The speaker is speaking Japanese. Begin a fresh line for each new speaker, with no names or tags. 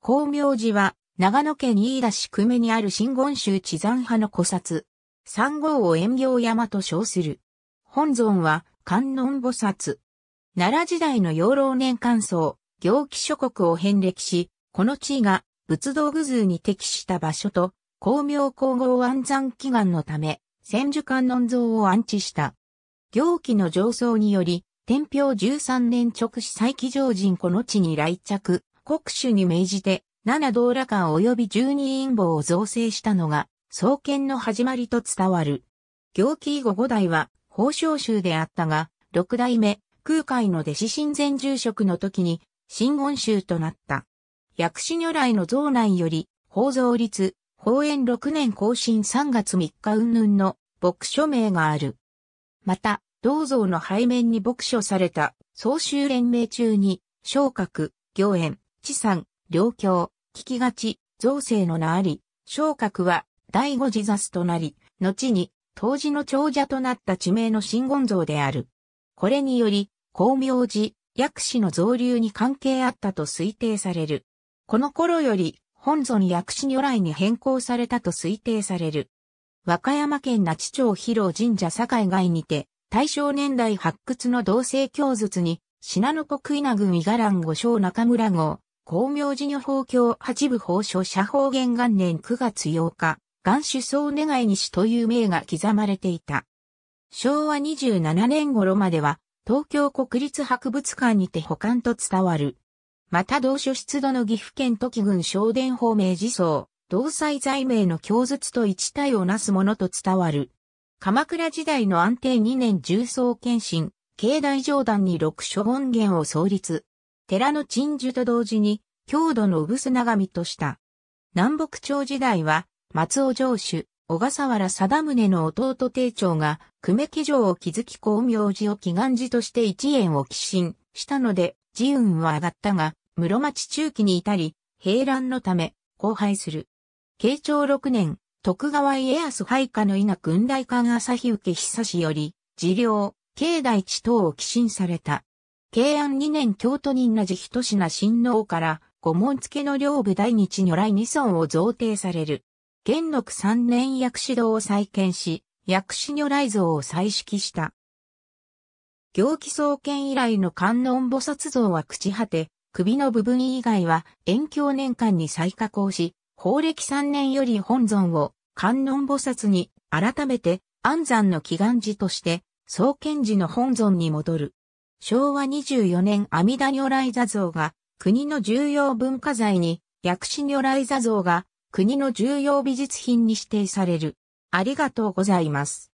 光明寺は、長野県飯田市久米にある真言宗地山派の古刹。三号を遠行山と称する。本尊は、観音菩薩。奈良時代の養老年間層、行基諸国を遍歴し、この地位が仏道具図に適した場所と、光明皇后安山祈願のため、千手観音像を安置した。行基の上層により、天平13年直死再起上人この地に来着。国主に命じて、七道羅漢及び十二陰謀を造成したのが、創建の始まりと伝わる。行基以後五代は、宝生宗であったが、六代目、空海の弟子神前住職の時に、新言宗となった。薬師如来の像内より、法蔵立、法縁六年更新3月3日云々の牧書名がある。また、銅像の背面に牧書された、総集連盟中に、昇格、行縁、地産、両郷、聞きがち、造成の名あり、昇格は第五次殺となり、後に当時の長者となった地名の真言像である。これにより、光明寺、薬師の造流に関係あったと推定される。この頃より、本尊薬師如来に変更されたと推定される。和歌山県那智町広神社境外にて、大正年代発掘の同性教術に、信濃国稲郡伊賀蘭五章中村号、光明寺女法教八部法書社法元元年9月8日、元首相願いにしという名が刻まれていた。昭和27年頃までは、東京国立博物館にて保管と伝わる。また同書出土の岐阜県時郡昇殿法名寺僧、同祭罪名の教術と一体をなすものと伝わる。鎌倉時代の安定2年重層検診、境内上段に六所本源を創立。寺の鎮守と同時に、郷土の産長身とした。南北朝時代は、松尾城主、小笠原貞宗の弟帝長が、久米家城を築き光明寺を祈願寺として一円を寄進したので、寺運は上がったが、室町中期に至り、平乱のため、荒廃する。慶長6年、徳川家康配下の稲軍大官朝日受久しより、寺領、境内地等を寄進された。慶安2年京都人なひとし品親王から、御門付の領部大日如来二尊を贈呈される。元禄三年薬師堂を再建し、薬師如来像を再式した。行基創建以来の観音菩薩像は朽ち果て、首の部分以外は延享年間に再加工し、宝暦三年より本尊を観音菩薩に改めて安山の祈願寺として創建寺の本尊に戻る。昭和24年阿弥陀如来座像が国の重要文化財に、薬師如来座像が国の重要美術品に指定される。ありがとうございます。